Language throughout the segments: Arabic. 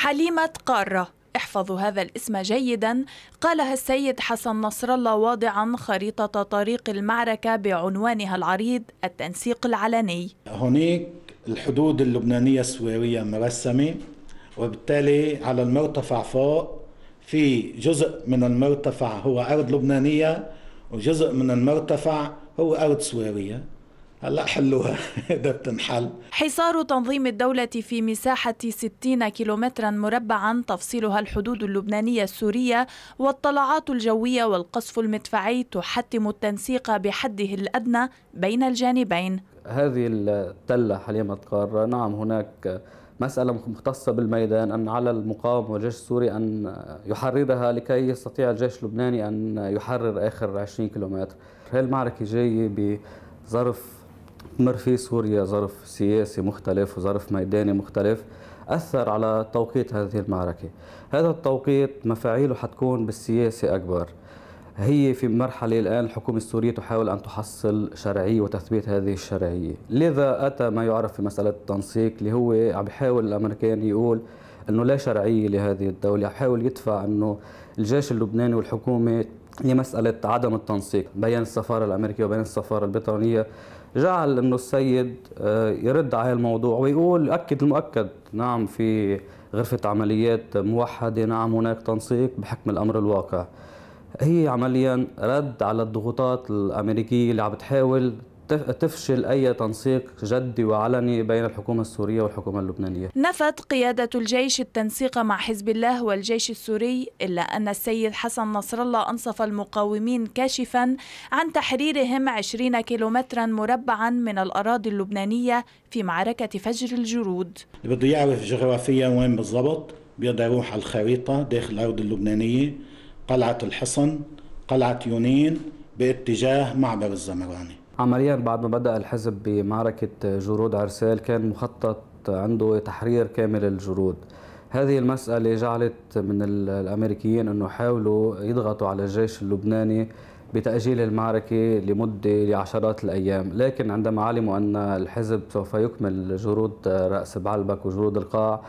حليمة قارة احفظوا هذا الاسم جيدا قالها السيد حسن نصر الله واضعا خريطة طريق المعركة بعنوانها العريض التنسيق العلني هناك الحدود اللبنانية السورية مرسمة وبالتالي على المرتفع فوق في جزء من المرتفع هو أرض لبنانية وجزء من المرتفع هو أرض سورية هلا حلوها اذا بتنحل حصار تنظيم الدولة في مساحة 60 كيلومترا مربعا تفصيلها الحدود اللبنانية السورية والطلعات الجوية والقصف المدفعي تحتم التنسيق بحده الأدنى بين الجانبين هذه التلة حليمة قارة نعم هناك مسألة مختصة بالميدان أن على المقاومة والجيش السوري أن يحررها لكي يستطيع الجيش اللبناني أن يحرر آخر 20 كيلومتر هذه المعركة جاية بظرف مر في سوريا ظرف سياسي مختلف وظرف ميداني مختلف أثر على توقيت هذه المعركة هذا التوقيت مفاعيله حتكون بالسياسة أكبر هي في مرحلة الآن الحكومة السورية تحاول أن تحصل شرعية وتثبيت هذه الشرعية لذا أتى ما يعرف في مسألة التنسيق اللي هو عم يحاول الأمريكان يقول انه لا شرعيه لهذه الدوله حاول يدفع انه الجيش اللبناني والحكومه لمساله عدم التنسيق بين السفاره الامريكيه وبين السفاره البريطانيه جعل انه السيد آه، يرد على الموضوع ويقول اكد المؤكد نعم في غرفه عمليات موحده نعم هناك تنسيق بحكم الامر الواقع هي عمليا رد على الضغوطات الامريكيه اللي عم بتحاول تفشل أي تنسيق جدي وعلني بين الحكومة السورية والحكومة اللبنانية نفت قيادة الجيش التنسيق مع حزب الله والجيش السوري إلا أن السيد حسن نصر الله أنصف المقاومين كاشفا عن تحريرهم 20 كيلومترا مربعا من الأراضي اللبنانية في معركة فجر الجرود اللي بده يعرف جغرافيا وين بالضبط بيقدر يروح على الخريطة داخل الأرض اللبنانية قلعة الحصن قلعة يونين باتجاه معبر الزمراني عمليا بعد ما بدأ الحزب بمعركة جرود عرسال كان مخطط عنده تحرير كامل الجرود هذه المسألة جعلت من الأمريكيين أنه يحاولوا يضغطوا على الجيش اللبناني بتأجيل المعركة لمدة لعشرات الأيام لكن عندما علموا أن الحزب سوف يكمل جرود رأس بعلبك وجرود القاع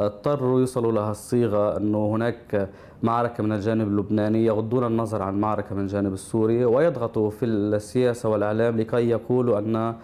اضطروا يوصلوا لها الصيغة أنه هناك معركة من الجانب اللبناني يغضون النظر عن معركة من الجانب السوري ويضغطوا في السياسة والإعلام لكي يقولوا أن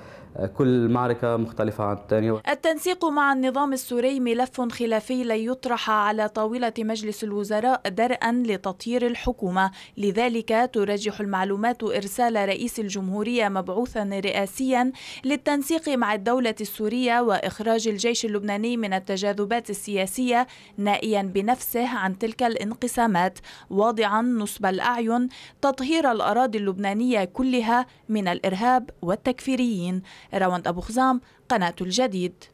كل معركة مختلفة عن الثانية التنسيق مع النظام السوري ملف خلافي لن يطرح على طاولة مجلس الوزراء درءا لتطهير الحكومة لذلك ترجح المعلومات إرسال رئيس الجمهورية مبعوثا رئاسيا للتنسيق مع الدولة السورية وإخراج الجيش اللبناني من التجاذبات السياسية نائيا بنفسه عن تلك الانقسامات واضعا نصب الأعين تطهير الأراضي اللبنانية كلها من الإرهاب والتكفيريين روند أبو خزام قناة الجديد